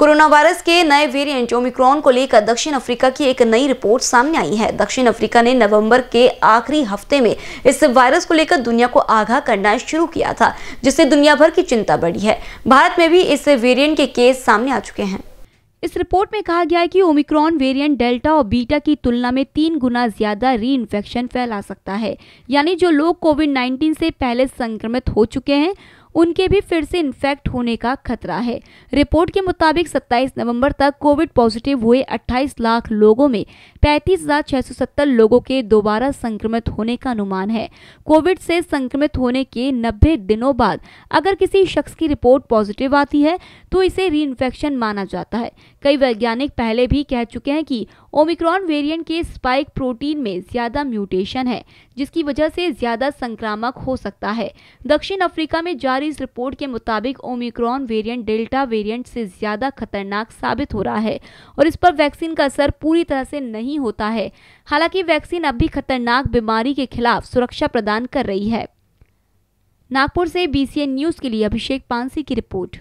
corona virus के नए variant Omicron को लेकर दक्षिण अफ्रीका की एक नई रिपोर्ट सामने आई है दक्षिण अफ्रीका ने नवंबर के आखिरी हफ्ते में इस वायरस को लेकर दुनिया को आगाह करना शुरू किया था जिससे दुनिया भर की चिंता बढ़ी है भारत में भी इस वेरियंट के केस सामने आ चुके हैं इस रिपोर्ट में कहा गया है कि ओमिक्रॉन वेरिएंट डेल्टा और बीटा की तुलना में तीन गुना ज्यादा री इन्फेक्शन फैला सकता है यानी जो लोग कोविड 19 से पहले संक्रमित हो चुके हैं उनके भी फिर से इन्फेक्ट होने का खतरा है रिपोर्ट के मुताबिक 27 नवंबर तक कोविड पॉजिटिव हुए 28 लाख लोगों में 35,670 लोगों के दोबारा संक्रमित होने का अनुमान है कोविड से संक्रमित होने के 90 दिनों बाद अगर किसी शख्स की रिपोर्ट पॉजिटिव आती है तो इसे री माना जाता है कई वैज्ञानिक पहले भी कह चुके हैं कि ओमिक्रॉन वेरियंट के स्पाइक प्रोटीन में ज्यादा म्यूटेशन है जिसकी वजह से ज़्यादा संक्रामक हो सकता है दक्षिण अफ्रीका में जारी इस रिपोर्ट के मुताबिक ओमिक्रॉन वेरिएंट डेल्टा वेरिएंट से ज़्यादा खतरनाक साबित हो रहा है और इस पर वैक्सीन का असर पूरी तरह से नहीं होता है हालांकि वैक्सीन अब भी खतरनाक बीमारी के खिलाफ सुरक्षा प्रदान कर रही है नागपुर से बीसीएन न्यूज़ के लिए अभिषेक पानसी की रिपोर्ट